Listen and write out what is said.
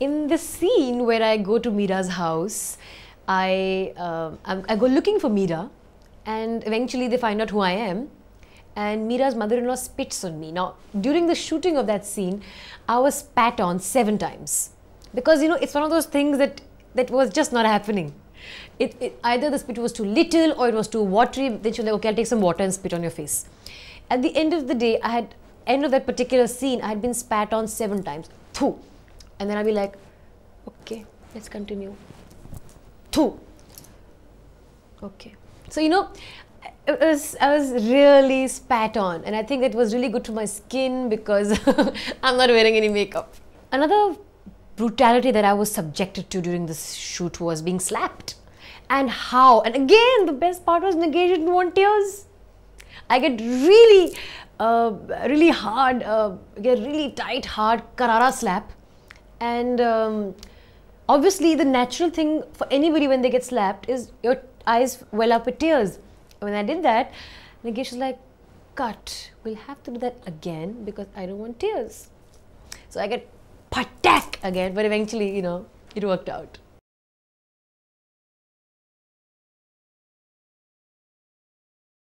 in the scene where I go to Mira's house, I, uh, I go looking for Mira, and eventually they find out who I am. And Mira's mother in law spits on me. Now, during the shooting of that scene, I was spat on seven times. Because, you know, it's one of those things that, that was just not happening. It, it, either the spit was too little or it was too watery. Then she was like, okay, I'll take some water and spit on your face. At the end of the day, I had, end of that particular scene, I had been spat on seven times. Thoo. And then I'll be like, okay, let's continue. Two. Okay. So, you know, it was, I was really spat on. And I think it was really good to my skin because I'm not wearing any makeup. Another brutality that I was subjected to during this shoot was being slapped. And how? And again, the best part was Nagesh didn't want tears. I get really, uh, really hard, uh, get really tight, hard, karara slap. And um, obviously, the natural thing for anybody when they get slapped is your eyes well up with tears. When I did that, Nagesh was like, cut. We'll have to do that again because I don't want tears. So I get patak again, but eventually, you know, it worked out.